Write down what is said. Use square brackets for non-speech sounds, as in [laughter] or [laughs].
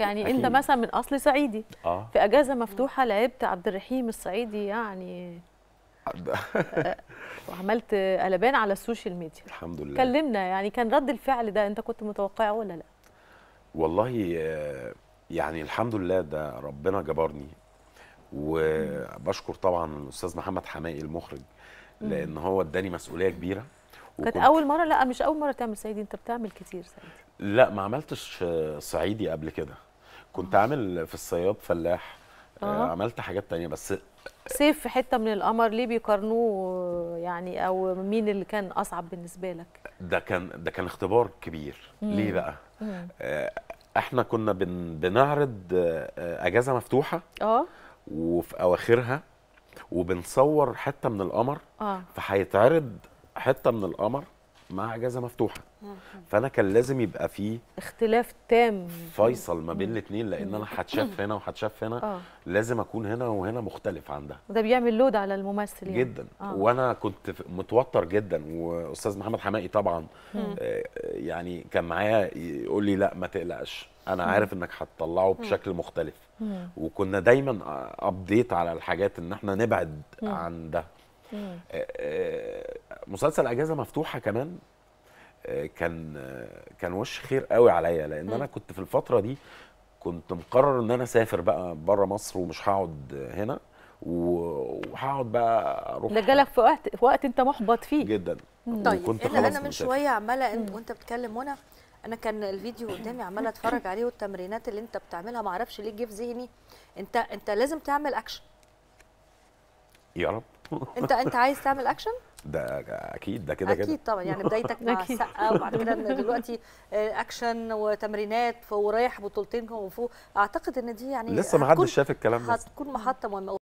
يعني أكيد. انت مثلا من اصل صعيدي آه. في اجازه مفتوحه لعبت عبد الرحيم الصعيدي يعني [laughs] وعملت قلبان على السوشيال ميديا الحمد لله كلمنا يعني كان رد الفعل ده انت كنت متوقعه ولا لا والله يعني الحمد لله ده ربنا جبرني وبشكر طبعا الاستاذ محمد حمائي المخرج لان هو اداني مسؤوليه كبيره كانت اول مره لا مش اول مره تعمل صعيدي انت بتعمل كتير صعيدي لا ما عملتش صعيدي قبل كده كنت عامل في الصياد فلاح آه. عملت حاجات تانية بس سيف في حته من القمر ليه بيقارنوه يعني او مين اللي كان اصعب بالنسبه لك ده كان ده كان اختبار كبير مم. ليه بقى مم. آه، احنا كنا بن بنعرض آه، اجازه مفتوحه اه وفي اواخرها وبنصور حته من القمر آه. فهيتعرض حته من القمر مع اجازه مفتوحه فانا كان لازم يبقى في اختلاف تام فيصل ما بين الاثنين لان انا هتشاف هنا وهتشاف هنا آه. لازم اكون هنا وهنا مختلف عن ده وده بيعمل لود على الممثل يعني. جدا آه. وانا كنت متوتر جدا واستاذ محمد حمائي طبعا آه يعني كان معايا يقول لي لا ما تقلقش انا عارف انك هتطلعه بشكل مختلف وكنا دايما ابديت على الحاجات ان احنا نبعد عن ده آه، آه، مسلسل اجازه مفتوحه كمان آه، كان آه، كان وش خير قوي عليا لان انا كنت في الفتره دي كنت مقرر ان انا اسافر بقى بره مصر ومش هقعد هنا وهقعد بقى اروح ده جالك في وقت في وقت انت محبط فيه جدا طيب وكنت انا من شويه عماله انت وانت بتتكلم هنا انا كان الفيديو قدامي عماله اتفرج عليه والتمرينات اللي انت بتعملها ما اعرفش ليه جه في ذهني انت انت لازم تعمل اكشن يا رب انت انت عايز تعمل اكشن ده اكيد ده كده كده اكيد طبعا يعني [laughs] بدايتك مع السقا وبعد كده دلوقتي آه، اكشن وتمرينات ورايح بطولتين وفوق اعتقد ان دي يعني لسه ما حدش شاف الكلام ده هتكون محطه مهمه